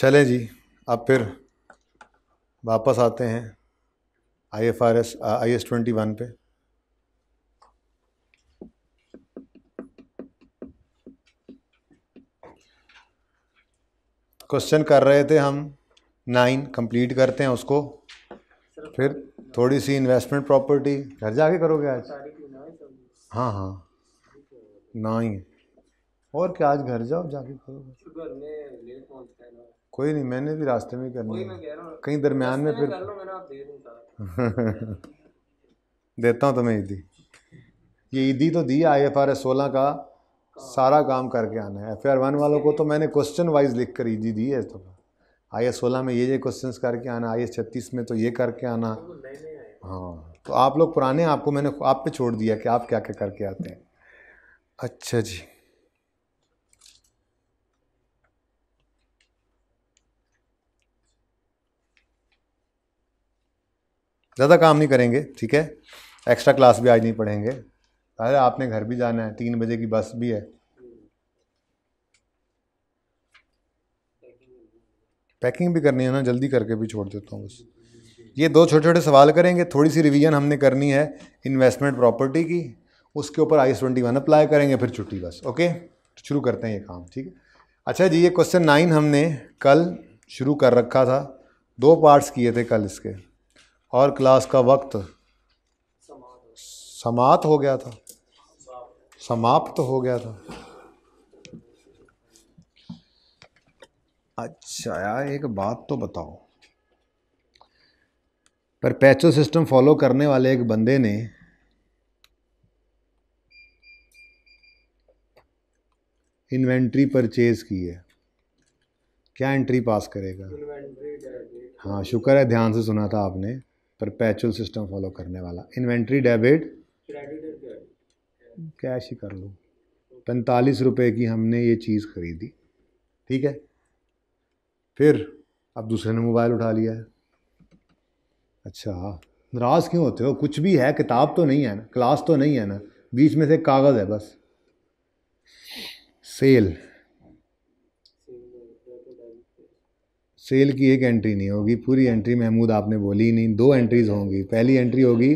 चलें जी अब फिर वापस आते हैं I F R S I S twenty one पे क्वेश्चन कर रहे थे हम नाइन कंप्लीट करते हैं उसको फिर थोड़ी सी इन्वेस्टमेंट प्रॉपर्टी घर जाके करोगे आज हाँ हाँ ना ही और क्या आज घर जाओ जाके करोगे कोई नहीं मैंने भी रास्ते में करनी है कहीं दरमियान में फिर देता हूँ तुम्हें ईदी ये ईदी तो दी आई एफ आर एस सोलह का सारा काम करके आना है एफ आई आर वन वालों को तो मैंने क्वेश्चन वाइज लिख कर ईदी दी है तुम्हें आई एस सोलह में ये ये क्वेश्चन करके आना आई एस छत्तीस में तो ये करके आना तो हाँ तो आप लोग पुराने आपको मैंने आप पे छोड़ दिया कि आप क्या क्या करके आते हैं अच्छा जी ज़्यादा काम नहीं करेंगे ठीक है एक्स्ट्रा क्लास भी आज नहीं पढ़ेंगे अरे आपने घर भी जाना है तीन बजे की बस भी है पैकिंग भी करनी है ना जल्दी करके भी छोड़ देता हूँ बस ये दो छोटे छोटे सवाल करेंगे थोड़ी सी रिवीजन हमने करनी है इन्वेस्टमेंट प्रॉपर्टी की उसके ऊपर आई ट्वेंटी वन अप्लाई करेंगे फिर छुट्टी बस ओके शुरू करते हैं ये काम ठीक है अच्छा जी ये क्वेश्चन नाइन हमने कल शुरू कर रखा था दो पार्ट्स किए थे कल इसके और क्लास का वक्त समाप्त हो गया था समाप्त हो गया था अच्छा यार एक बात तो बताओ पर पैचो सिस्टम फॉलो करने वाले एक बंदे ने इन्वेंट्री परचेज की है क्या एंट्री पास करेगा हाँ शुक्र है ध्यान से सुना था आपने परपैचुअल सिस्टम फॉलो करने वाला इन्वेंट्री डेबिट कैश ही कर लो पैंतालीस रुपए की हमने ये चीज़ ख़रीदी ठीक है फिर अब दूसरे ने मोबाइल उठा लिया है अच्छा नाराज़ क्यों होते हो कुछ भी है किताब तो नहीं है ना क्लास तो नहीं है ना बीच में से कागज़ है बस सेल सेल की एक एंट्री नहीं होगी पूरी एंट्री महमूद आपने बोली ही नहीं दो एंट्रीज होंगी पहली एंट्री होगी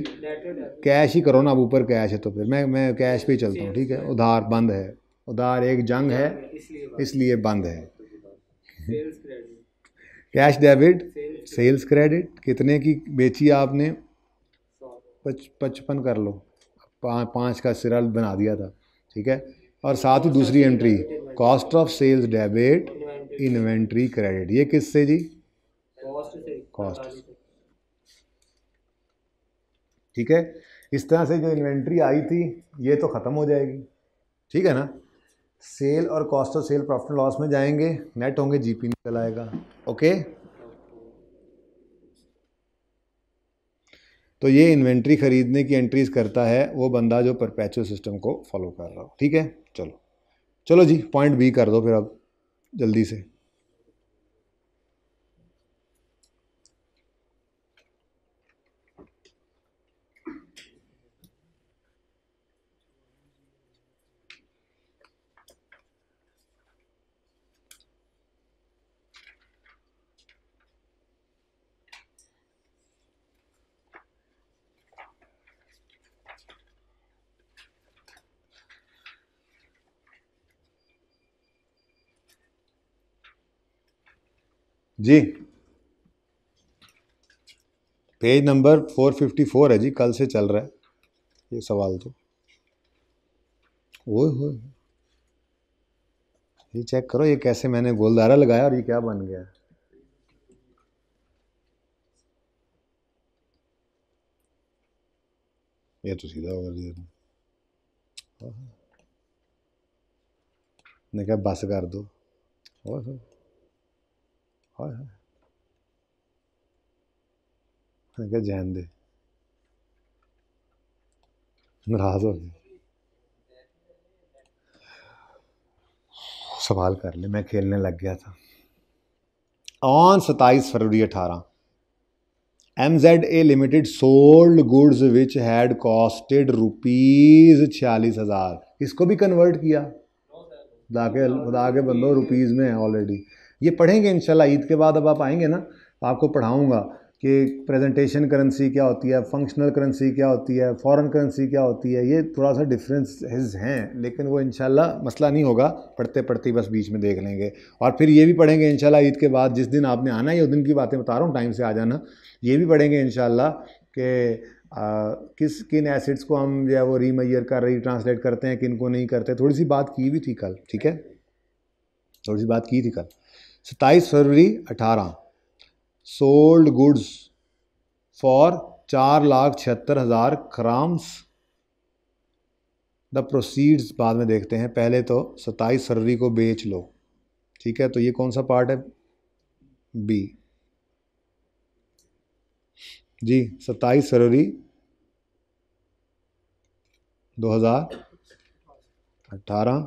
कैश ही करो ना अब ऊपर कैश है तो फिर मैं मैं कैश पे ही चलता हूँ ठीक है उधार बंद है उधार एक जंग है इसलिए बंद है कैश डेबिट सेल्स क्रेडिट कितने की बेची आपने पचपन कर लो पाँच का सिरल बना दिया था ठीक है और साथ ही दूसरी entry cost of sales debit inventory credit ये किससे जी कॉस्ट ठीक है इस तरह से जो इन्वेंट्री आई थी ये तो ख़त्म हो जाएगी ठीक है ना सेल और cost of sale profit loss में जाएंगे नेट होंगे जीपी निकल आएगा ओके तो ये इन्वेंट्री खरीदने की एंट्रीज करता है वो बंदा जो परपैचुअल सिस्टम को फॉलो कर रहा हो ठीक है चलो चलो जी पॉइंट बी कर दो फिर अब जल्दी से जी पेज नंबर 454 है जी कल से चल रहा है ये सवाल तो ओए हो ये चेक करो ये कैसे मैंने गोलदारा लगाया और ये क्या बन गया ये तो सीधा होगा जी ने कहा बस कर दो ओए हो जैन दे नाराज हो गए सवाल कर ले मैं खेलने लग गया था ऑन सताईस फरवरी अठारह M Z A limited sold goods which had costed rupees छियालीस हजार इसको भी कन्वर्ट किया खुदा के खुदा के बंदो रुपीज में है ऑलरेडी ये पढ़ेंगे इंशाल्लाह ईद के बाद अब आप आएंगे ना तो आपको पढ़ाऊँगा कि प्रेजेंटेशन करेंसी क्या होती है फंक्शनल करेंसी क्या होती है फॉरेन करेंसी क्या होती है ये थोड़ा सा डिफरेंसेस हैं लेकिन वो इनशाला मसला नहीं होगा पढ़ते पढ़ते बस बीच में देख लेंगे और फिर ये भी पढ़ेंगे इनशाला ईद के बाद जिस दिन आपने आना है उस दिन की बातें बता रहा हूँ टाइम से आ जाना ये भी पढ़ेंगे इनशाला कि किस किन एसिड्स को हम जो है वो रीमैयर कर ट्रांसलेट करते हैं किन को नहीं करते थोड़ी सी बात की भी थी कल ठीक है थोड़ी सी बात की थी कल सत्ताईस फरवरी अठारह सोल्ड गुड्स फॉर चार लाख छिहत्तर हज़ार क्राम्स द प्रोसीड्स बाद में देखते हैं पहले तो सत्ताईस फरवरी को बेच लो ठीक है तो ये कौन सा पार्ट है बी जी सत्ताईस फरवरी 2018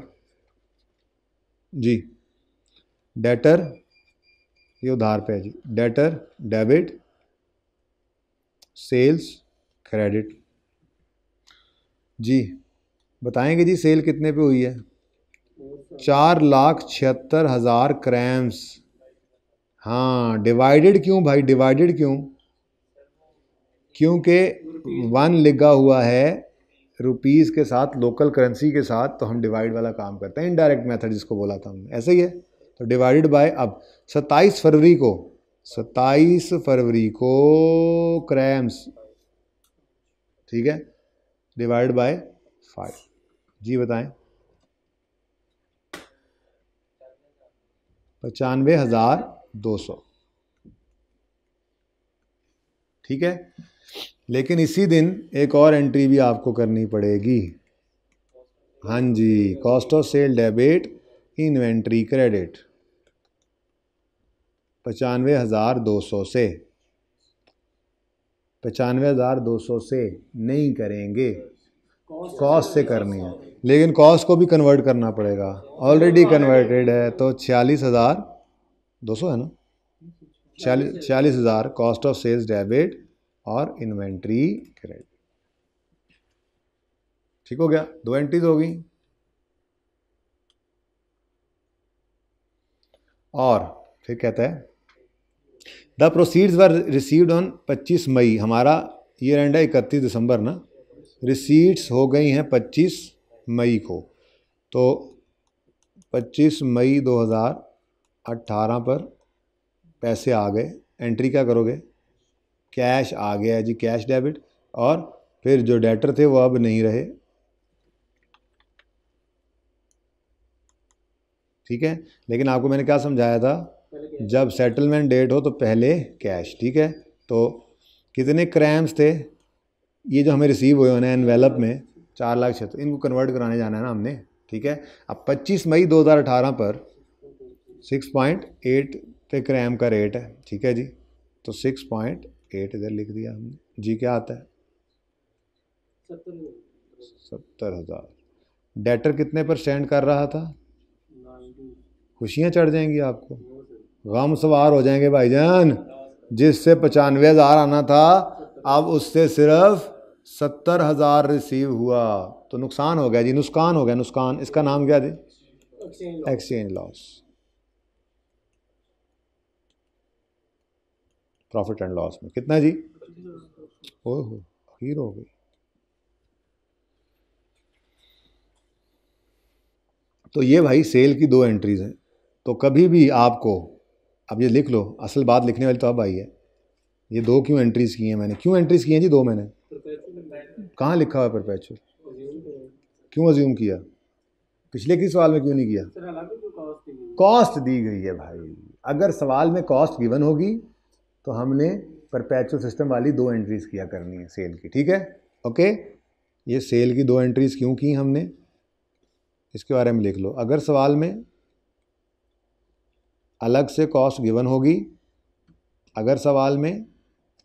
जी डेटर ये उधार पे है जी डेटर डेबिट सेल्स क्रेडिट जी बताएंगे जी सेल कितने पे हुई है चार लाख छिहत्तर हज़ार क्रैम्स हाँ डिवाइडेड क्यों भाई डिवाइडेड क्यों क्योंकि वन लिखा हुआ है रुपीज़ के साथ लोकल करेंसी के साथ तो हम डिवाइड वाला काम करते हैं इनडायरेक्ट मेथड जिसको बोला था हमने ऐसे ही है तो डिवाइडेड बाय अब 27 फरवरी को 27 फरवरी को क्रैम्स ठीक है डिवाइड बाय फाइव जी बताएं पचानवे हजार दो सौ ठीक है लेकिन इसी दिन एक और एंट्री भी आपको करनी पड़ेगी हाँ जी cost of sale debit inventory credit पचानवे हज़ार दो सौ से पचानवे हज़ार दो सौ से नहीं करेंगे कॉस्ट से करनी है लेकिन कॉस्ट को भी कन्वर्ट करना पड़ेगा ऑलरेडी कन्वर्टेड है तो छियालीस हज़ार दो सौ है ना छियालीस छियालीस हज़ार कॉस्ट ऑफ सेल्स डेबिट और इन्वेंट्री क्रेडिट ठीक हो गया दो एंट्रीज हो गई और फिर कहता है the proceeds were received on 25 मई हमारा ये रहेंडा इकतीस दिसंबर ना रिसीट्स हो गई हैं 25 मई को तो 25 मई 2018 पर पैसे आ गए एंट्री क्या करोगे कैश आ गया जी कैश डेबिट और फिर जो डेटर थे वो अब नहीं रहे ठीक है लेकिन आपको मैंने क्या समझाया था जब सेटलमेंट डेट हो तो पहले कैश ठीक है तो कितने क्रैम्स थे ये जो हमें रिसीव हुए होने एनवेलप में चार लाख छहत्तर इनको कन्वर्ट कराने जाना है ना हमने ठीक है अब 25 मई 2018 पर 6.8 एट क्रैम का रेट है ठीक है जी तो 6.8 इधर लिख दिया हमने जी क्या आता है सत्तर हज़ार डेटर कितने पर स्टैंड कर रहा था खुशियाँ चढ़ जाएंगी आपको गम सवार हो जाएंगे भाईजान जिससे पचानवे हज़ार आना था अब उससे सिर्फ सत्तर हज़ार रिसीव हुआ तो नुकसान हो गया जी नुकसान हो गया नुकसान इसका नाम क्या दे exchange loss profit and loss में कितना जी ओहो अखीर हो गई तो ये भाई सेल की दो एंट्रीज हैं तो कभी भी आपको अब ये लिख लो असल बात लिखने वाली तो अब आई है ये दो क्यों एंट्रीज़ की हैं मैंने क्यों एंट्रीज़ की हैं जी दो मैंने कहाँ लिखा हुआ परपैचुअल क्यों अज्यूम किया पिछले किस सवाल में क्यों नहीं किया कॉस्ट दी गई है भाई अगर सवाल में कॉस्ट गिवन होगी तो हमने परपैचुअल सिस्टम वाली दो एंट्रीज़ किया करनी है सेल की ठीक है ओके ये सेल की दो एंट्रीज़ क्यों की हमने इसके बारे में लिख लो अगर सवाल में अलग से कॉस्ट गिवन होगी अगर सवाल में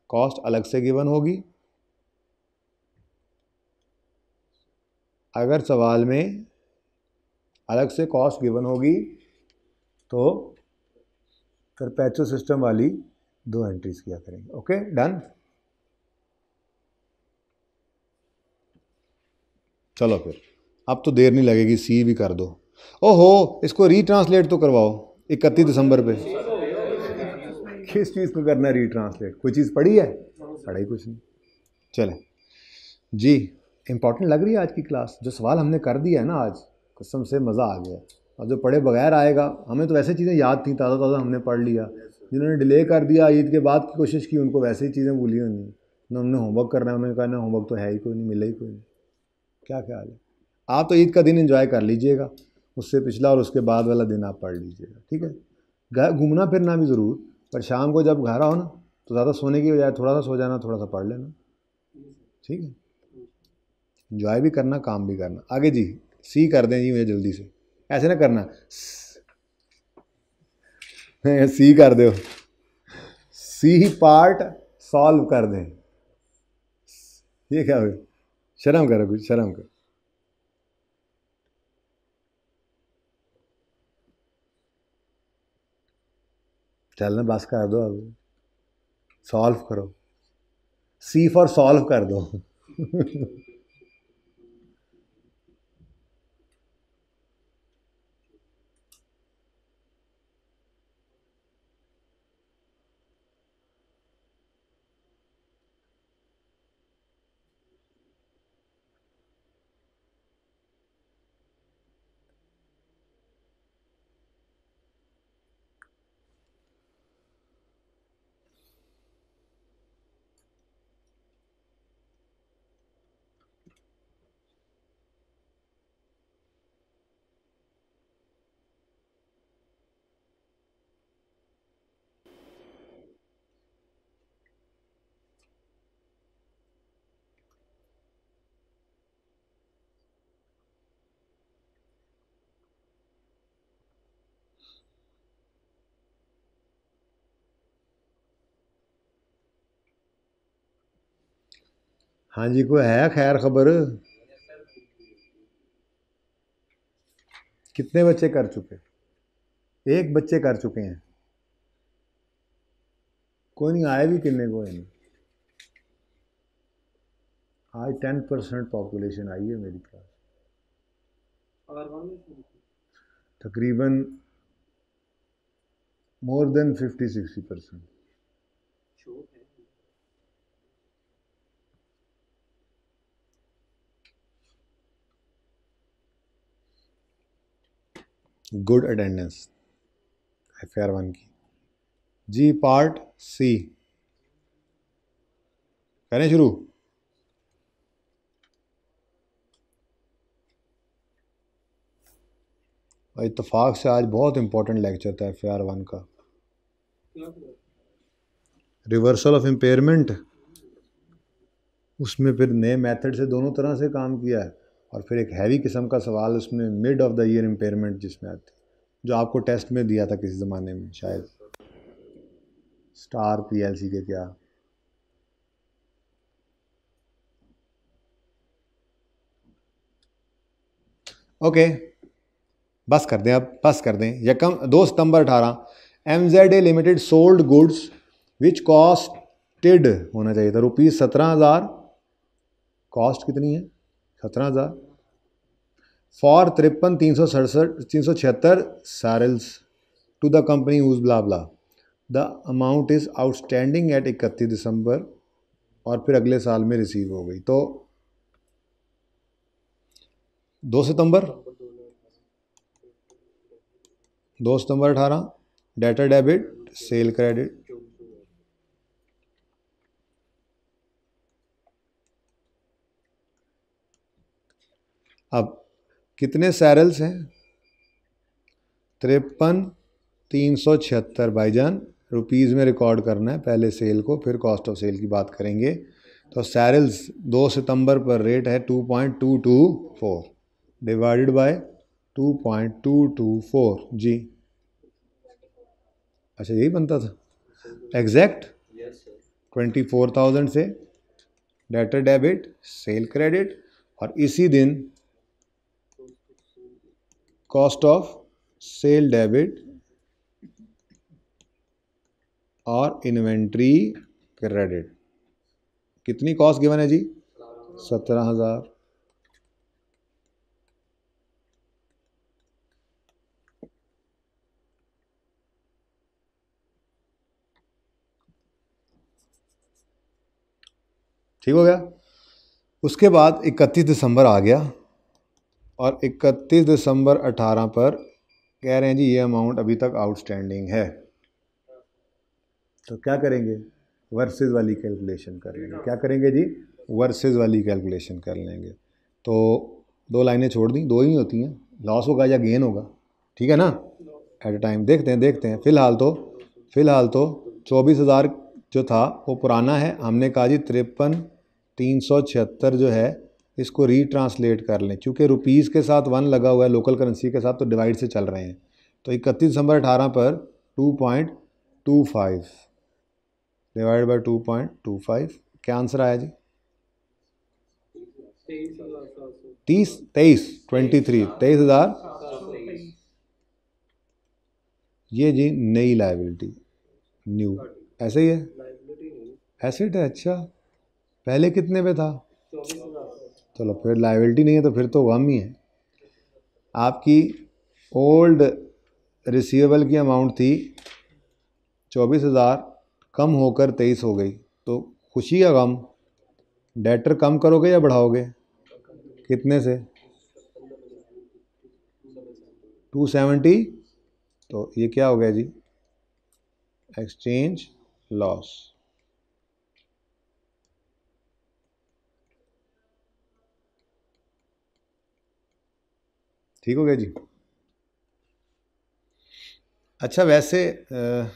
कॉस्ट अलग से गिवन होगी अगर सवाल में अलग से कॉस्ट गिवन होगी तो फिर पैचो सिस्टम वाली दो एंट्रीज किया करेंगे ओके डन चलो फिर अब तो देर नहीं लगेगी सी भी कर दो ओहो इसको रीट्रांसलेट तो करवाओ इकतीस दिसंबर पे किस चीज़ को करना है रीट्रांसलेट कोई चीज़ पढ़ी है पढ़ाई कुछ नहीं चले जी इंपॉर्टेंट लग रही है आज की क्लास जो सवाल हमने कर दिया है ना आज कसम से मज़ा आ गया और जो पढ़े बगैर आएगा हमें तो वैसे चीज़ें याद थी ताज़ा ताज़ा हमने पढ़ लिया जिन्होंने डिले कर दिया ईद के बाद की कोशिश की उनको वैसे ही चीज़ें भूली होंगी ना उन्होंने होमवर्क करना हमें ना होमवर्क तो है ही कोई नहीं मिला ही कोई नहीं क्या ख्याल है आप तो ईद का दिन इंजॉय कर लीजिएगा उससे पिछला और उसके बाद वाला दिन आप पढ़ लीजिएगा ठीक है घूमना फिरना भी ज़रूर पर शाम को जब घर आओ ना तो ज़्यादा सोने की बजाय थोड़ा सा सो जाना थोड़ा सा पढ़ लेना ठीक है इन्जॉय भी करना काम भी करना आगे जी सी कर दें जी मुझे जल्दी से ऐसे ना करना सी कर दो सी पार्ट सॉल्व कर दें ये क्या हो शर्म करो कुछ शर्म करो चलने बस कर दो अब सॉल्व करो सी फॉर सॉल्व कर दो हाँ जी कोई है खैर खबर कितने बच्चे कर चुके एक बच्चे कर चुके हैं कोई नहीं आए भी कितने को नहीं आज टेन परसेंट पॉपुलेशन आई है मेरी क्लास तकरीबन more than fifty sixty percent good attendance F R one की जी पार्ट सी करें शुरू इतफाक से आज बहुत इंपॉर्टेंट लेक्चर था एफ आर वन का रिवर्सल ऑफ एम्पेयरमेंट उसमें फिर नए मेथड से दोनों तरह से काम किया है और फिर एक हैवी किस्म का सवाल उसमें mid of the year impairment जिसमें आती जो आपको टेस्ट में दिया था किसी ज़माने में शायद स्टार पीएलसी के क्या ओके बस कर दें अब बस कर दें यकम दो सितंबर अठारह M Z A limited sold goods which costed होना चाहिए था रुपीज़ सत्रह हज़ार कॉस्ट कितनी है सत्रह हज़ार फॉर तिरपन तीन सौ सड़सठ तीन सौ छिहत्तर सैरल्स टू द कंपनी उज ब्ला the amount is outstanding at इकतीस दिसंबर और फिर अगले साल में रिसीव हो गई तो दो सितंबर दो सितंबर अठारह डेटा डेबिट सेल क्रेडिट अब कितने सैरल्स हैं तिरपन तीन सौ छिहत्तर बाईजान रुपीज़ में रिकॉर्ड करना है पहले सेल को फिर कॉस्ट ऑफ सेल की बात करेंगे तो सैरल्स दो सितंबर पर रेट है two two two point four divided by four जी अच्छा यही बनता था एग्जैक्ट ट्वेंटी फोर थाउजेंड से डेटर डेबिट सेल क्रेडिट और इसी दिन cost of sale debit और इन्वेंट्री क्रेडिट कितनी कॉस्ट गिवन है जी सत्रह हजार ठीक हो गया उसके बाद इकतीस दिसंबर आ गया और 31 दिसंबर 18 पर कह रहे हैं जी ये अमाउंट अभी तक आउटस्टैंडिंग है तो क्या करेंगे वर्सेस वाली कैलकुलेशन कर लेंगे क्या करेंगे जी वर्सेस वाली कैलकुलेशन कर लेंगे तो दो लाइनें छोड़ दी दो ही होती हैं लॉस होगा या गेन होगा ठीक है ना एट अ टाइम देखते हैं देखते हैं फ़िलहाल तो फ़िलहाल तो चौबीस हज़ार जो था वो पुराना है हमने कहा जी तिरपन तीन सौ छिहत्तर जो है इसको रीट्रांसलेट कर लें क्योंकि रुपीज़ के साथ वन लगा हुआ है लोकल करेंसी के साथ तो डिवाइड से चल रहे हैं तो इकतीस दिसंबर अठारह पर two point two five divide by two point two five क्या आंसर आया जी तीस तेईस ट्वेंटी थ्री तेईस हज़ार ये जी नई लाइबिलिटी न्यू ऐसे ही है एसेट है अच्छा पहले कितने पे था चलो फिर लाइबिलिटी नहीं है तो फिर तो गम ही है आपकी ओल्ड रिसीवेबल की अमाउंट थी चौबीस हज़ार कम होकर तेईस हो गई तो खुशी या गम डेटर कम करोगे या बढ़ाओगे कितने से टू सेवेंटी तो ये क्या हो गया जी एक्सचेंज लॉस ठीक हो गया जी अच्छा वैसे आ,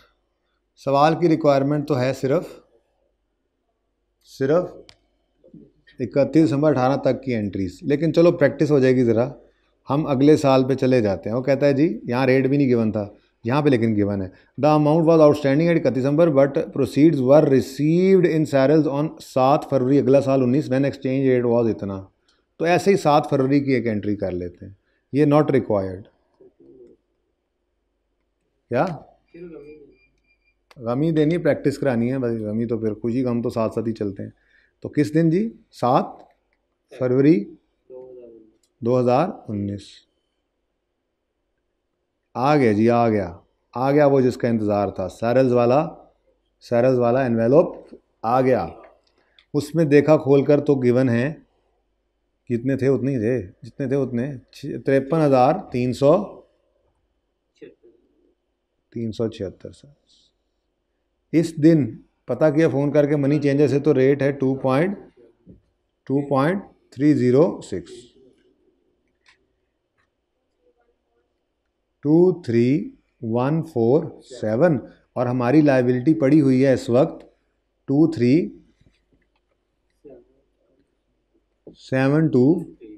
सवाल की रिक्वायरमेंट तो है सिर्फ सिर्फ इकतीस दिसंबर अठारह तक की एंट्रीज लेकिन चलो प्रैक्टिस हो जाएगी ज़रा हम अगले साल पे चले जाते हैं वो कहता है जी यहाँ रेट भी नहीं गिवन था यहाँ पे लेकिन गिवन है the amount was outstanding at इकतीस दिसंबर but proceeds were received in सैरल्स ऑन सात फरवरी अगला साल उन्नीस वैन एक्सचेंज रेट वॉज इतना तो ऐसे ही सात फरवरी की एक एंट्री कर लेते हैं ये नॉट रिक्वायर्ड क्या गमी देनी प्रैक्टिस करानी है भाई गमी तो फिर खुशी गम तो साथ साथ ही चलते हैं तो किस दिन जी सात फरवरी 2019 आ गया जी आ गया आ गया वो जिसका इंतज़ार था सैरल्स वाला सैरल्स वाला एनवेलोप आ गया उसमें देखा खोलकर तो गिवन है कितने थे उतने ही थे जितने थे उतने तिरपन हज़ार तीन सौ तीन सौ छिहत्तर सर इस दिन पता किया फ़ोन करके मनी चेंजर से तो रेट है two point two point three zero six two three one four seven और हमारी लाइबिलिटी पड़ी हुई है इस वक्त two three seven two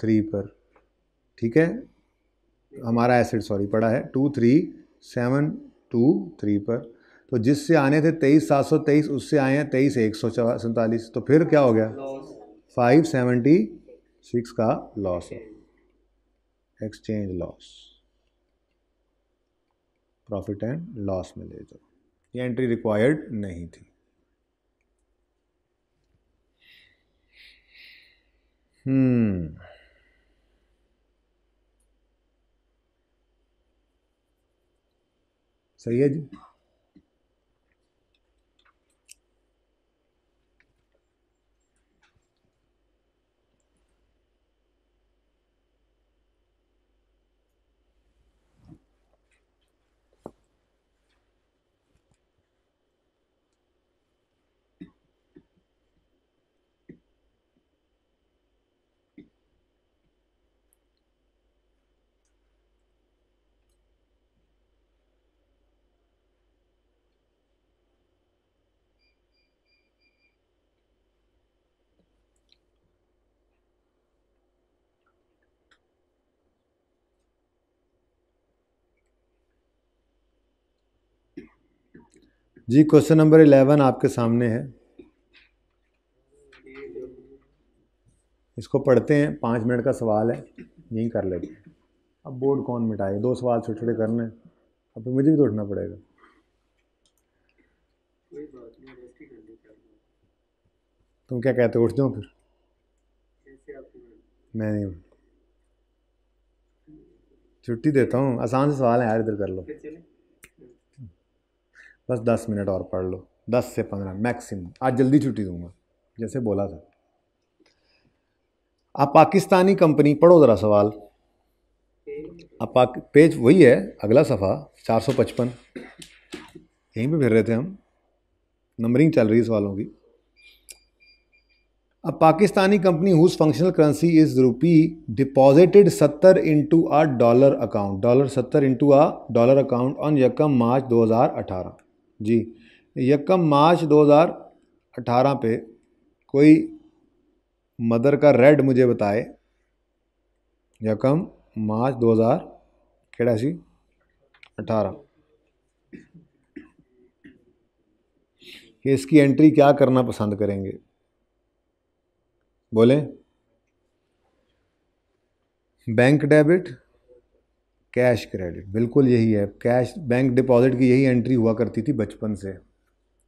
three पर ठीक है हमारा एसिड सॉरी पड़ा है two three seven two three पर तो जिससे आने थे तेईस सात सौ तेईस उससे आए हैं तेईस एक सौ सैंतालीस तो फिर क्या हो गया फाइव सेवेंटी सिक्स का लॉस है exchange loss profit and loss में ले जाओ ये एंट्री रिक्वायर्ड नहीं थी Hmm. सही है जी जी क्वेश्चन नंबर इलेवन आपके सामने है इसको पढ़ते हैं पाँच मिनट का सवाल है यहीं कर लेते हैं अब बोर्ड कौन मिटाए दो सवाल छोटे छोटे करने अब तो मुझे भी तो उठना पड़ेगा तुम क्या कहते हो उठ जाओ फिर मैं नहीं छुट्टी देता हूँ आसान से सवाल है यार इधर कर लो बस दस मिनट और पढ़ लो दस से पंद्रह मैक्सिमम आज जल्दी छुट्टी दूंगा जैसे बोला था आप पाकिस्तानी कंपनी पढ़ो ज़रा सवाल आप पाक पेज वही है अगला सफ़ा चार सौ पचपन यहीं पे फिर रहे थे हम नंबरिंग चल रही है सवालों की अब Pakistani company whose functional currency is rupee deposited सत्तर into a dollar account dollar सत्तर into a dollar account on यकम मार्च दो हजार अठारह जी यकम मार्च 2018 पे कोई मदर का रेड मुझे बताए यकम मार्च 2000 कड़ा सी अठारह कि इसकी एंट्री क्या करना पसंद करेंगे बोलें बैंक डेबिट कैश क्रेडिट बिल्कुल यही है कैश बैंक डिपॉजिट की यही एंट्री हुआ करती थी बचपन से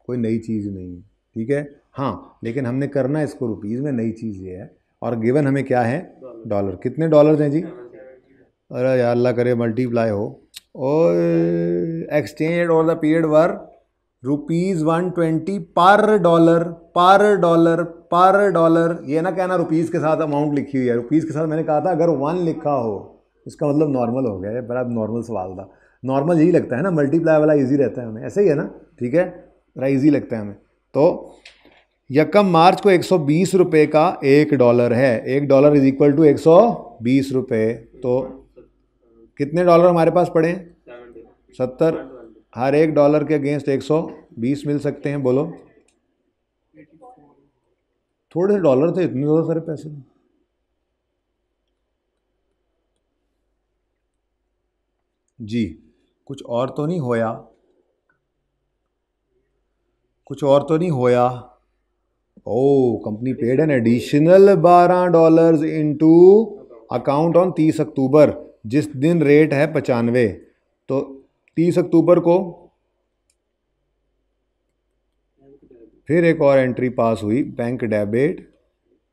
कोई नई चीज़ नहीं है ठीक है हाँ लेकिन हमने करना इसको रुपीज़ में नई चीज़ ये है और गिवन हमें क्या है डॉलर कितने डॉलर हैं जी अरे यार अल्लाह करे मल्टीप्लाई हो और एक्सचेंज और the period were rupees one twenty per dollar per dollar per dollar ये ना कहना रुपीज़ के साथ अमाउंट लिखी हुई है रुपीज़ के साथ मैंने कहा था अगर वन लिखा हो इसका मतलब नॉर्मल हो गया है बड़ा नॉर्मल सवाल था नॉर्मल यही लगता है ना मल्टीप्लाई वाला ईजी रहता है हमें ऐसे ही है ना ठीक है बड़ा ईजी लगता है हमें तो यकम मार्च को एक सौ रुपये का एक डॉलर है एक डॉलर इज इक्वल टू एक सौ रुपये तो कितने डॉलर हमारे पास पड़े सत्तर हर एक डॉलर के अगेंस्ट एक मिल सकते हैं बोलो थोड़े से डॉलर थे इतने ज़्यादा सारे पैसे जी कुछ और तो नहीं होया कुछ और तो नहीं होया ओ कंपनी पेड एन एडिशनल बारह डॉलर्स इनटू अकाउंट ऑन तीस अक्टूबर जिस दिन रेट है पचानवे तो तीस अक्टूबर को फिर एक और एंट्री पास हुई बैंक डेबिट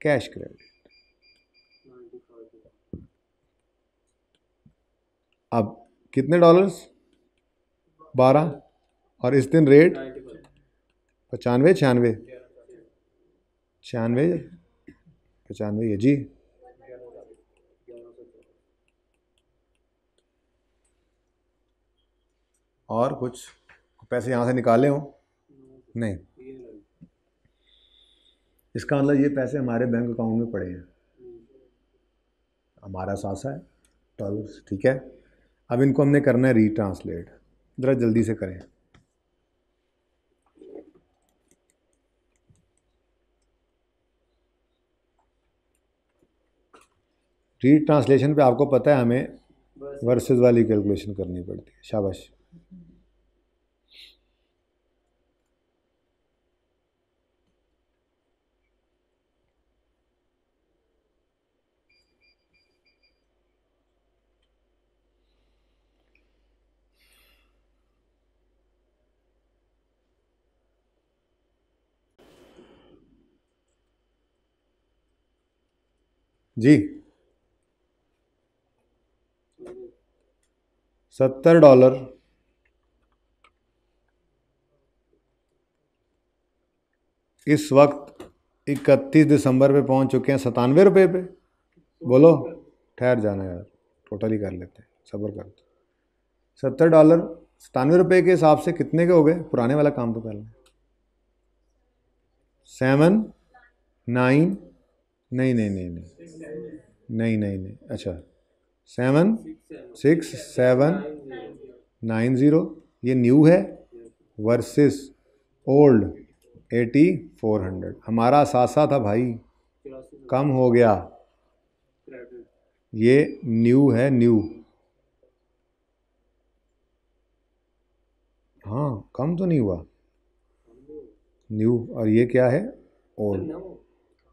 कैश क्रेडिट अब कितने डॉलर्स बारह और इस दिन रेट पचानवे छियानवे छियानवे पचानवे है जी और कुछ पैसे यहाँ से निकाले हों नहीं इसका मतलब ये पैसे हमारे बैंक अकाउंट में पड़े हैं हमारा सासा है टॉल ठीक है अब इनको हमने करना है रीट्रांसलेट ज़रा जल्दी से करें रीट्रांसलेशन पे आपको पता है हमें वर्सेस वाली कैलकुलेशन करनी पड़ती है शाबाश जी सत्तर डॉलर इस वक्त इकतीस दिसंबर पे पहुंच चुके हैं सतानवे रुपये पे बोलो ठहर जाना यार टोटल ही कर लेते हैं सब्र कर सत्तर डॉलर सतानवे रुपये के हिसाब से कितने के हो गए पुराने वाला काम तो कर लें सेवन नाइन नहीं नहीं नहीं नहीं नहीं नहीं नहीं अच्छा seven six seven nine zero ये न्यू है versus old eighty four hundred हमारा सासा था भाई कम हो गया ये न्यू है न्यू हाँ कम तो नहीं हुआ न्यू और ये क्या है ओल्ड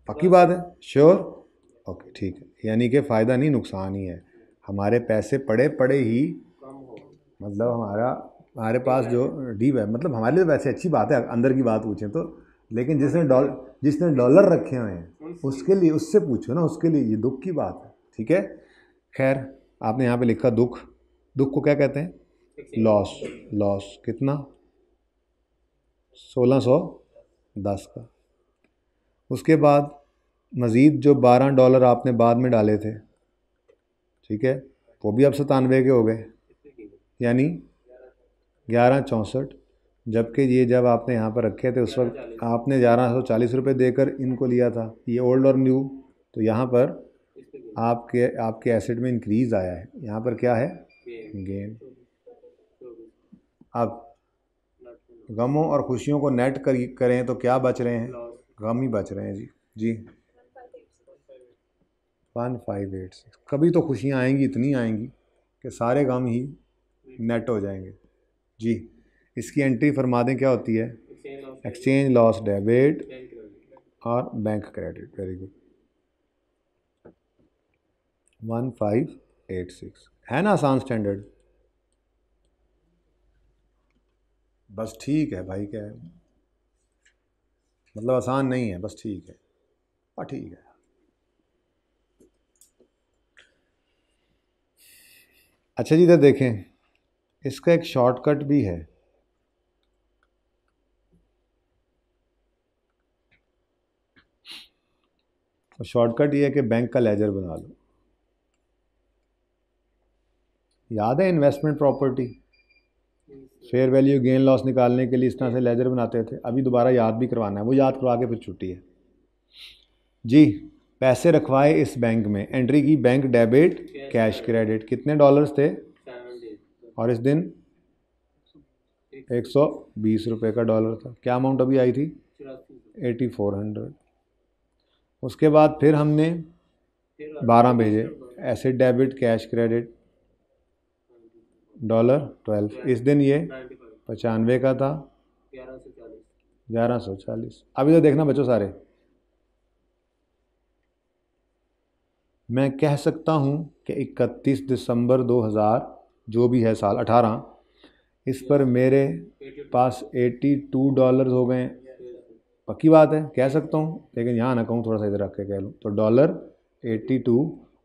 पक्की बात है श्योर ओके ठीक है यानी कि फ़ायदा नहीं नुकसान ही है हमारे पैसे पड़े पड़े ही मतलब हमारा हमारे पास जो डीप है मतलब हमारे लिए वैसे अच्छी बात है अंदर की बात पूछें तो लेकिन जिसने डॉल जिसने डॉलर रखे हुए हैं उसके लिए उससे पूछो ना उसके लिए ये दुख की बात है ठीक है खैर आपने यहाँ पे लिखा दुख दुख को क्या कहते हैं लॉस लॉस कितना सोलह सौ दस का उसके बाद मज़ीद जो बारह डॉलर आपने बाद में डाले थे ठीक है वो भी अब सतानवे के हो गए यानी ग्यारह चौंसठ जबकि ये जब आपने यहाँ पर रखे थे उस वक्त आपने ग्यारह सौ चालीस रुपये देकर इनको लिया था ये ओल्ड और न्यू तो यहाँ पर आपके आपके एसेट में इंक्रीज़ आया है यहाँ पर क्या है गेन अब गमों और खुशियों को नेट कर, करें तो क्या बच रहे हैं गम ही बच रहे हैं जी जी वन फाइव एट सिक्स कभी तो खुशियाँ आएंगी इतनी आएंगी कि सारे गम ही नेट हो जाएंगे जी इसकी एंट्री फरमा दें क्या होती है एक्सचेंज लॉस डेबिट और bank credit very good one five eight six है ना आसान स्टैंडर्ड बस ठीक है भाई क्या है मतलब आसान नहीं है बस ठीक है हाँ ठीक है अच्छा जी इधर देखें इसका एक शॉर्टकट भी है शॉर्टकट ये है कि बैंक का लेजर बना लो याद है investment property fair value gain loss निकालने के लिए इस तरह से लेजर बनाते थे अभी दोबारा याद भी करवाना है वो याद करवा के फिर छुट्टी है जी पैसे रखवाए इस बैंक में एंट्री की बैंक डेबिट कैश क्रेडिट कितने डॉलर्स थे और इस दिन एक सौ बीस रुपये का डॉलर था क्या अमाउंट अभी आई थी एटी फोर हंड्रेड उसके बाद फिर हमने बारह भेजे ऐसे debit cash credit dollar twelve इस दिन ये पचानवे का था ग्यारह सौ चालीस अभी इधर देखना बच्चों सारे मैं कह सकता हूँ कि 31 दिसंबर 2000 जो भी है साल 18 इस पर मेरे पास 82 डॉलर हो गए पक्की बात है कह सकता हूँ लेकिन यहाँ ना कहूँ थोड़ा सा इधर रख के कह लूँ तो डॉलर 82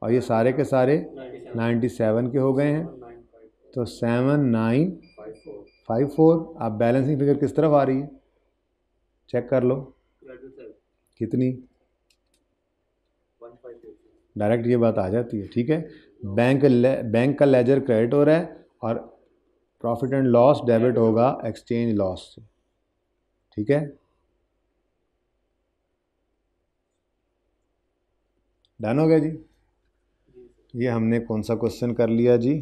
और ये सारे के सारे 97 के हो गए हैं तो सेवन नाइन फाइव फोर आप बैलेंसिंग फिगर किस तरफ आ रही है चेक कर लो कितनी डायरेक्ट ये बात आ जाती है ठीक है बैंक बैंक का लेजर क्रेडिट हो रहा है और प्रॉफिट एंड लॉस डेबिट होगा एक्सचेंज लॉस से ठीक है डन हो गया जी ये हमने कौन सा क्वेश्चन कर लिया जी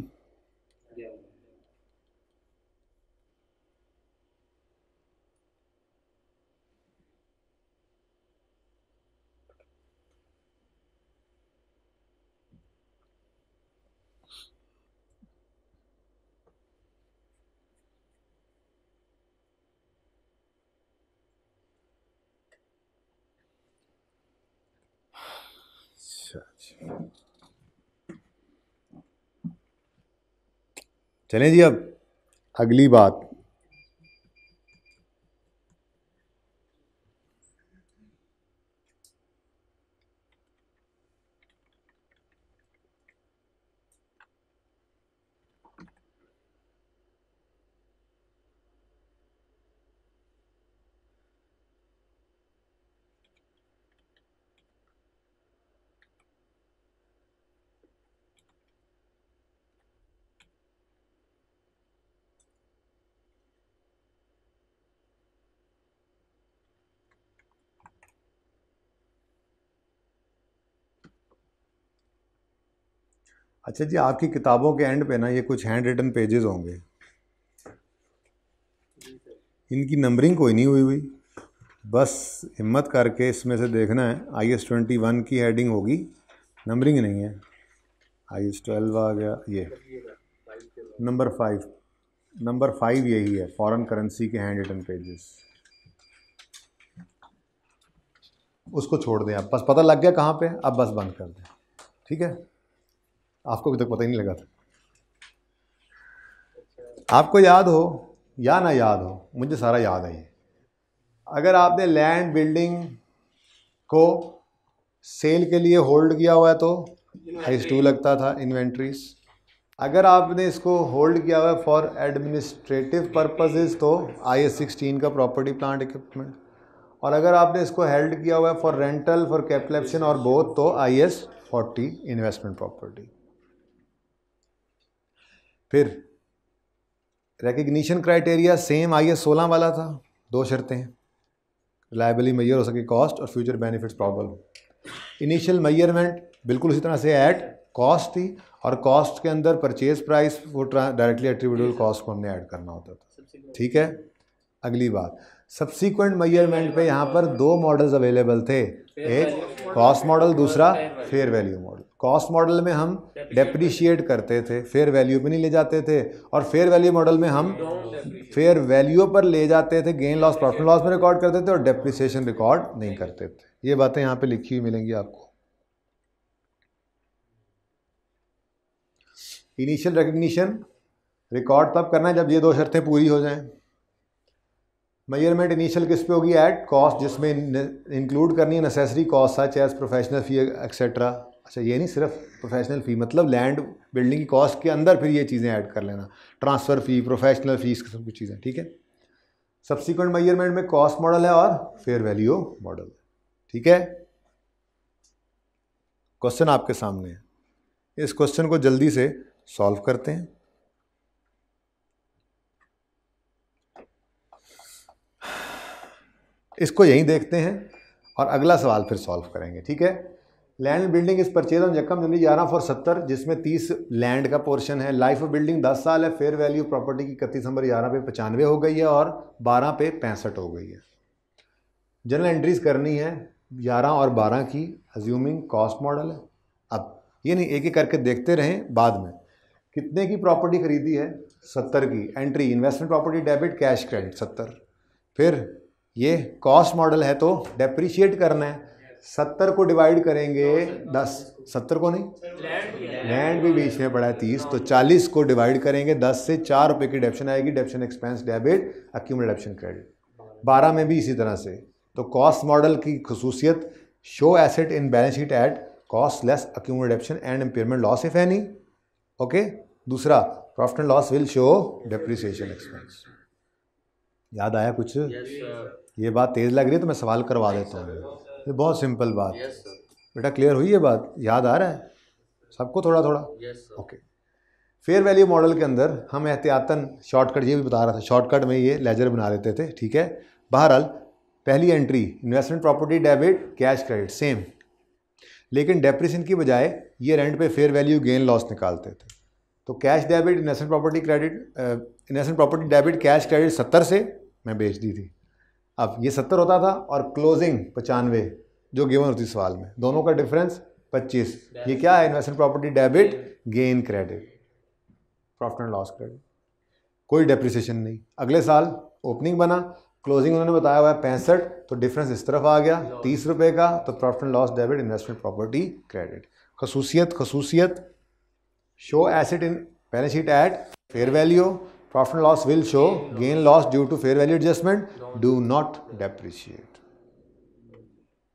अच्छा अच्छा चलें जी अब अगली बात अच्छा जी आपकी किताबों के एंड पे ना ये कुछ हैंड रिटन पेजेस होंगे इनकी नंबरिंग कोई नहीं हुई हुई बस हिम्मत करके इसमें से देखना है आई एस ट्वेंटी वन की हेडिंग होगी नंबरिंग नहीं है आई एस ट्वेल्व आ गया ये नंबर फाइव नंबर फाइव यही है फॉरेन करेंसी के हैंड रिटन पेजेस उसको छोड़ दें आप बस पता लग गया कहाँ पे अब बस बंद कर दें ठीक है आपको अभी तक पता ही नहीं लगा था आपको याद हो या ना याद हो मुझे सारा याद है ये अगर आपने लैंड बिल्डिंग को सेल के लिए होल्ड किया हुआ है तो हाइस टू लगता था इन्वेंट्रीज अगर आपने इसको होल्ड किया हुआ है फॉर एडमिनिस्ट्रेटिव पर्पजेज तो आई एस सिक्सटीन का प्रॉपर्टी प्लांट इक्विपमेंट और अगर आपने इसको हेल्ड किया हुआ है फॉर रेंटल फॉर कैपलेप्शन और बोथ तो I S forty investment property फिर recognition criteria same I S सोलह वाला था दो शर्तें रिलायबली मैयर हो सके कॉस्ट और future benefits problem initial measurement बिल्कुल उसी तरह से ऐड कॉस्ट थी और कॉस्ट के अंदर परचेज प्राइस वो डायरेक्टली एट्रीब्यूटल कॉस्ट को हमने ऐड करना होता था ठीक है अगली बात सब्सिक्वेंट मैयरमेंट पे यहाँ पर दो मॉडल्स अवेलेबल थे एक कॉस्ट मॉडल दूसरा fair value model cost model में हम डेप्रिशिएट करते थे फेयर वैल्यू पे नहीं ले जाते थे और फेयर वैल्यू मॉडल में हम फेयर वैल्यू पर ले जाते थे गेन लॉस प्रॉफिट लॉस में रिकॉर्ड करते थे और डेप्रिसिएशन रिकॉर्ड नहीं करते थे ये बातें यहाँ पे लिखी हुई मिलेंगी आपको इनिशियल रिकग्निशन रिकॉर्ड तब करना है जब ये दो शर्तें पूरी हो जाएं मेजरमेंट इनिशियल किस पे होगी एट कॉस्ट जिसमें इंक्लूड करनी है necessary cost such as professional fee etcetera अच्छा ये नहीं सिर्फ प्रोफेशनल फ़ी मतलब लैंड बिल्डिंग की कॉस्ट के अंदर फिर ये चीज़ें ऐड कर लेना ट्रांसफ़र फ़ी प्रोफेशनल फ़ीस किस्म की चीज़ें ठीक है सब्सिक्वेंट मयरमेंट में कॉस्ट मॉडल है और फेयर वैल्यू मॉडल है ठीक है क्वेश्चन आपके सामने है इस क्वेश्चन को जल्दी से सॉल्व करते हैं इसको यहीं देखते हैं और अगला सवाल फिर सॉल्व करेंगे ठीक है land building is purchase on जकम जमी ग्यारह फॉर सत्तर जिसमें तीस लैंड का पोर्शन है लाइफ ऑफ बिल्डिंग दस साल है फेयर वैल्यू प्रॉपर्टी की इकतीस नंबर ग्यारह पे पचानवे हो गई है और बारह पे पैंसठ हो गई है जनरल एंट्रीज करनी है ग्यारह और बारह की अज्यूमिंग कॉस्ट मॉडल है अब ये नहीं एक एक करके देखते रहें बाद में कितने की प्रॉपर्टी खरीदी है सत्तर की entry investment property debit cash credit सत्तर फिर ये कॉस्ट मॉडल है तो डेप्रिशिएट करना है सत्तर को डिवाइड करेंगे दस सत्तर को नहीं लैंड भी बीच में पड़ा है तीस तो चालीस को डिवाइड करेंगे दस से चार रुपये की डेप्शन आएगी depreciation expense debit accumulated depreciation credit बारह में भी इसी तरह से तो कॉस्ट मॉडल की खसूसियत show asset in balance sheet at cost less accumulated depreciation and impairment loss if any okay दूसरा profit and loss will show depreciation expense याद आया कुछ ये बात तेज़ लग रही है तो मैं सवाल करवा देता हूँ ये बहुत सिंपल बात yes, बेटा क्लियर हुई है बात याद आ रहा है सबको थोड़ा थोड़ा ओके फेयर वैल्यू मॉडल के अंदर हम एहतियातन शॉर्टकट ये भी बता रहा था शॉर्टकट में ये लेजर बना लेते थे ठीक है बहरहाल पहली entry investment property debit cash credit same लेकिन डेप्रिसन की बजाय ये रेंट पे फेयर वैल्यू गेन लॉस निकालते थे तो cash debit investment property credit investment property debit cash credit सत्तर से मैं बेच दी थी अब ये सत्तर होता था और क्लोजिंग पचानवे जो गिवन होती सवाल में दोनों का डिफरेंस पच्चीस ये क्या है investment property debit gain credit profit and loss credit कोई डेप्रिसिएशन नहीं अगले साल ओपनिंग बना क्लोजिंग उन्होंने बताया हुआ है पैंसठ तो डिफरेंस इस तरफ आ गया तीस रुपये का तो profit and loss debit investment property credit खसूसियत खसूसियत show asset in balance sheet at fair value Profit and loss will show gain loss due to fair value adjustment. Do not depreciate.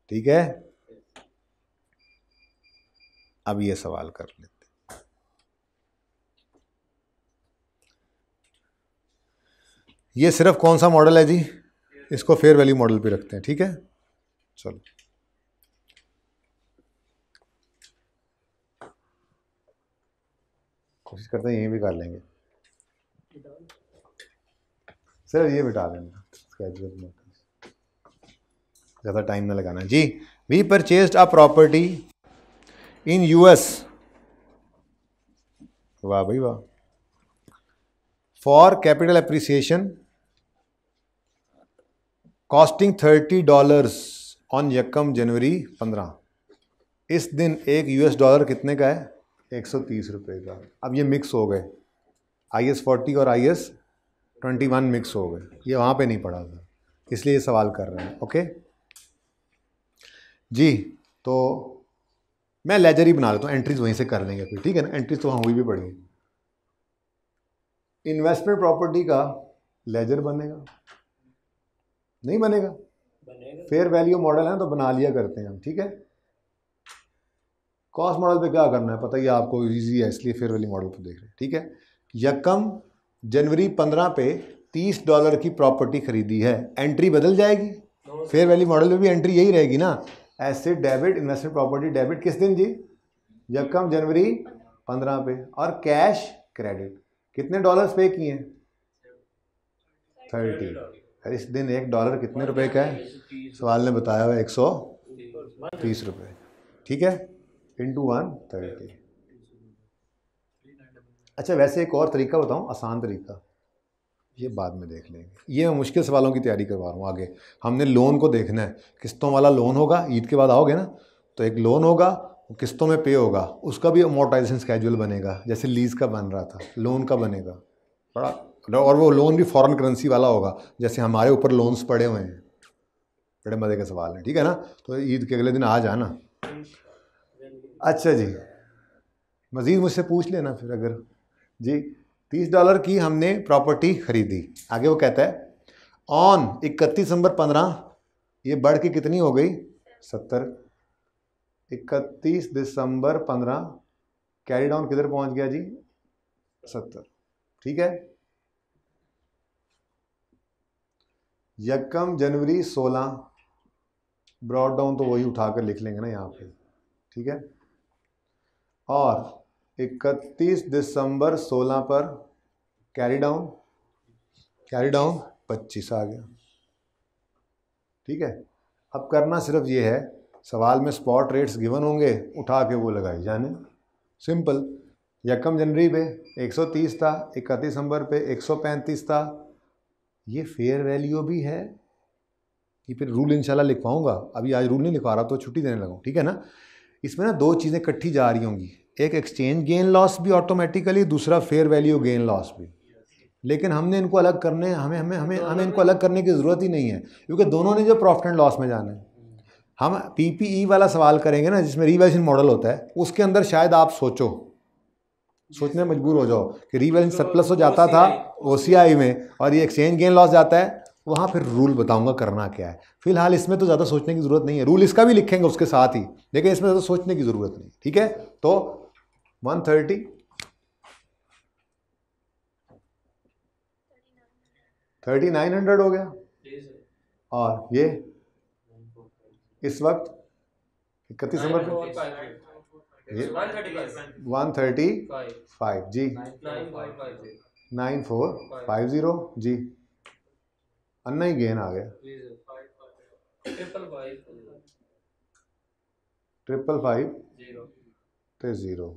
ठीक है अब ये सवाल कर लेते ये सिर्फ कौन सा मॉडल है जी इसको फेयर वैल्यू मॉडल पे रखते हैं ठीक है चलो कोशिश करते हैं यहीं भी कर लेंगे सर ये बिठा देना नोटिस तो। ज़्यादा टाइम ना लगाना जी we purchase a property in US वाह भाई वाह for capital appreciation costing thirty dollars on यकम जनवरी पंद्रह इस दिन एक यूएस डॉलर कितने का है एक सौ तीस रुपये का अब ये मिक्स हो गए आई एस फोर्टी और I S twenty one mix हो गए ये वहाँ पे नहीं पढ़ा था इसलिए सवाल कर रहे हैं ओके जी तो मैं लेजर ही बना लेता हूँ एंट्रीज वहीं से कर लेंगे फिर ठीक है ना एंट्रीज तो वहाँ हुई भी पड़ेगी इन्वेस्टमेंट प्रॉपर्टी का लेजर बनेगा नहीं बनेगा, फेयर वैल्यू मॉडल है तो बना लिया करते हैं हम ठीक है कॉस्ट मॉडल पे क्या करना है पता ही आपको इजी है इसलिए फेयर वैल्यू मॉडल पर देख रहे हैं ठीक है यकम जनवरी पंद्रह पे तीस डॉलर की प्रॉपर्टी खरीदी है एंट्री बदल जाएगी फेयर वैल्यू मॉडल में भी एंट्री यही रहेगी ना ऐसे डेबिट इन्वेस्टमेंट प्रॉपर्टी डेबिट किस दिन जी यकम जनवरी पंद्रह पे और कैश क्रेडिट कितने डॉलर्स पे किए हैं थर्टी अरे इस दिन एक डॉलर कितने रुपए का है सवाल ने बताया हुआ एक सौ तीस रुपये ठीक है इंटू वन थर्टी अच्छा वैसे एक और तरीका बताऊँ आसान तरीका ये बाद में देख लेंगे ये मैं मुश्किल सवालों की तैयारी करवा रहा हूँ आगे हमने लोन को देखना है किस्तों वाला लोन होगा ईद के बाद आओगे ना तो एक लोन होगा किस्तों में पे होगा उसका भी अमोटाइजेशन स्केजुअल बनेगा जैसे लीज़ का बन रहा था लोन का बनेगा बड़ा और वो लोन भी फॉरेन करेंसी वाला होगा जैसे हमारे ऊपर लोन्स पड़े हुए हैं बड़े मज़े का सवाल है ठीक है ना तो ईद के अगले दिन आ जाना अच्छा जी मज़ीद मुझसे पूछ लेना फिर अगर जी तीस डॉलर की हमने प्रॉपर्टी खरीदी आगे वो कहता है ऑन इकतीस नंबर पंद्रह ये बढ़ के कितनी हो गई सत्तर इकतीस दिसंबर पंद्रह कैरी डाउन किधर पहुंच गया जी सत्तर ठीक है यकम जनवरी सोलह ब्रॉड डाउन तो वही उठाकर लिख लेंगे ना यहाँ पे ठीक है और इकतीस दिसंबर सोलह पर कैरी डाउन कैरी डाउन पच्चीस आ गया ठीक है अब करना सिर्फ ये है सवाल में स्पॉट रेट्स गिवन होंगे उठा के वो लगाए जाने सिंपल यकम जनवरी पे 130 था इकतीस दिसंबर पे 135 था ये फेयर वैल्यू भी है ये फिर रूल इंशाल्लाह लिखवाऊंगा अभी आज रूल नहीं लिखवा रहा तो छुट्टी देने लगा ठीक है ना इसमें ना दो चीज़ें इकट्ठी जा रही होंगी एक एक्सचेंज गेन लॉस भी ऑटोमेटिकली दूसरा फेयर वैल्यू गेन लॉस भी लेकिन हमने इनको अलग करने हमें हमें हमें हमें इनको अलग करने की ज़रूरत ही नहीं है क्योंकि दोनों ने जो प्रॉफिट एंड लॉस में जाना है हम पी e वाला सवाल करेंगे ना जिसमें रिवैल्यूशन मॉडल होता है उसके अंदर शायद आप सोचो सोचने मजबूर हो जाओ कि रिवैल्यूशन सरप्लस हो जाता था ओ में और ये एक्सचेंज गेन लॉस जाता है वहाँ फिर रूल बताऊँगा करना क्या है फिलहाल इसमें तो ज़्यादा सोचने की ज़रूरत नहीं है रूल इसका भी लिखेंगे उसके साथ ही लेकिन इसमें ज़्यादा सोचने की ज़रूरत नहीं ठीक है तो 130 थर्टी नाइन हंड्रेड हो गया और ये इस वक्त इकतीस नंबर पे वन थर्टी फाइव जी नाइन फोर फाइव ज़ीरो जी अन्ना ही गेन आ गया ट्रिपल फाइव तो ज़ीरो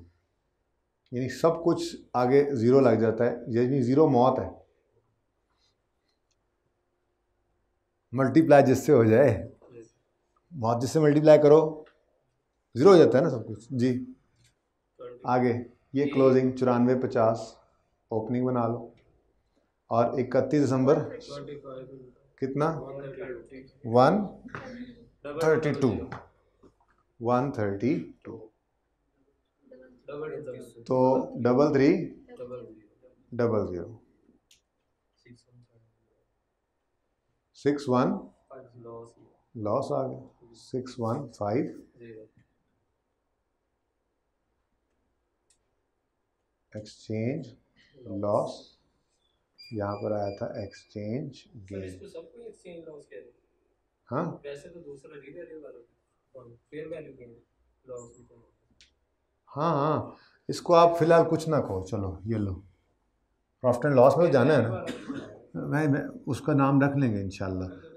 यानी सब कुछ आगे ज़ीरो लग जाता है यानी ज़ीरो मौत है मल्टीप्लाई जिससे हो जाए मौत जिससे मल्टीप्लाई करो ज़ीरो हो जाता है ना सब कुछ जी आगे ये क्लोजिंग चौरानवे पचास ओपनिंग बना लो और इकतीस दिसंबर कितना one thirty two one thirty two तो double three double zero six one loss आ गया six one five exchange loss यहाँ पर आया था एक्सचेंज गेन हाँ वैसे तो दूसरा वाला फेयर लॉस हाँ हाँ इसको आप फिलहाल कुछ ना कहो चलो ये लो प्रॉफिट एंड लॉस में तो जाना है ना भाई मैं उसका नाम रख लेंगे इन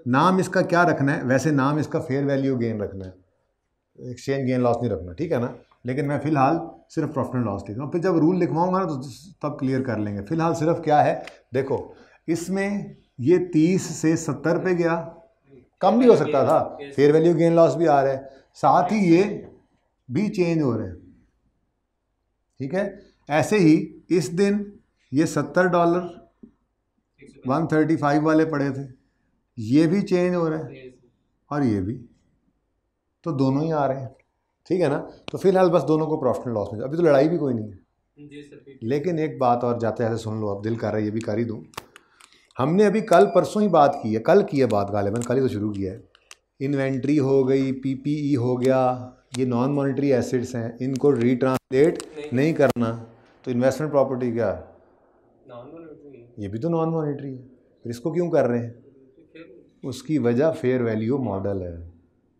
नाम इसका क्या रखना है वैसे नाम इसका फेयर वैल्यू गेन रखना है एक्सचेंज गेन लॉस नहीं रखना ठीक है ना लेकिन मैं फ़िलहाल सिर्फ प्रॉफिट एंड लॉस लिख रहा हूँ फिर जब रूल लिखवाऊंगा ना तो तब क्लियर कर लेंगे फ़िलहाल सिर्फ क्या है देखो इसमें ये तीस से सत्तर पे गया कम भी हो सकता था फेयर वैल्यू गेन लॉस भी आ रहा है साथ ही ये भी चेंज हो रहे हैं ठीक है ऐसे ही इस दिन ये सत्तर डॉलर वन थर्टी फाइव वाले पड़े थे ये भी चेंज हो रहा है और ये भी तो दोनों ही आ रहे हैं ठीक है ना तो फिलहाल बस दोनों को प्रॉफिट एंड लॉस में अभी तो लड़ाई भी कोई नहीं है लेकिन एक बात और जाते जाते सुन लो अब दिल कर रहा है ये भी कर ही दूँ हमने अभी कल परसों ही बात की है कल की है बात मैंने कल ही तो शुरू किया है इन्वेंट्री हो गई पीपीई हो गया ये नॉन मॉनिटरी एसिड्स हैं इनको रिट्रांसलेट नहीं।, नहीं करना तो इन्वेस्टमेंट प्रॉपर्टी क्या ये भी तो नॉन मॉनिटरी है फिर इसको क्यों कर रहे हैं उसकी वजह फेयर वैल्यू मॉडल है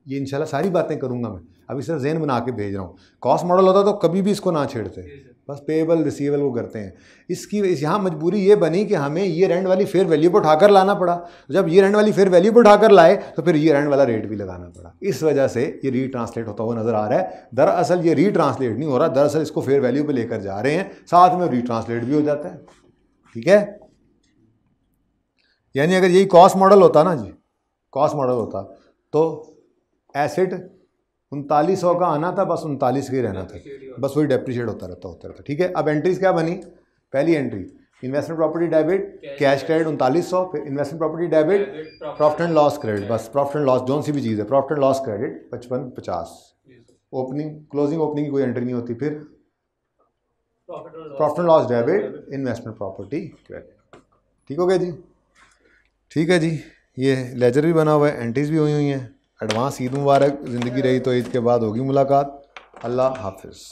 ये इंशाल्लाह सारी बातें करूँगा मैं अभी सर जेन बना के भेज रहा हूँ कॉस्ट मॉडल होता तो कभी भी इसको ना छेड़ते बस पेएबल रिसीवेबल को करते हैं इसकी यहाँ मजबूरी ये बनी कि हमें ये रेंट वाली फेयर वैल्यू पर उठाकर लाना पड़ा जब ये रेंट वाली फेयर वैल्यू पर उठाकर लाए तो फिर ये रेंट वाला रेट भी लगाना पड़ा इस वजह से ये रीट्रांसलेट होता हुआ नज़र आ रहा है दरअसल ये रीट्रांसलेट नहीं हो रहा दरअसल इसको फेयर वैल्यू पर लेकर जा रहे हैं साथ में रीट्रांसलेट भी हो जाता है ठीक है यानी अगर यही कॉस्ट मॉडल होता ना जी कॉस्ट मॉडल होता तो एसेट उनतालीस सौ का आना था बस उनतालीस का ही रहना था बस वही डेप्रिशिएट होता रहता होता रहता ठीक है अब एंट्रीज क्या बनी पहली entry investment property debit cash credit उनतालीस सौ फिर investment property debit profit and loss credit बस प्रॉफिट एंड लॉस जोन सी भी चीज़ है प्रॉफिट एंड लॉस क्रेडिट पचपन पचास ओपनिंग क्लोजिंग ओपनिंग की कोई एंट्री नहीं होती फिर profit and loss debit investment property credit ठीक हो गया जी ठीक है जी ये लेजर भी बना हुआ है एंट्रीज भी हुई हुई हैं एडवांस ईद मुबारक ज़िंदगी रही तो ईद के बाद होगी मुलाकात अल्लाह हाफिज़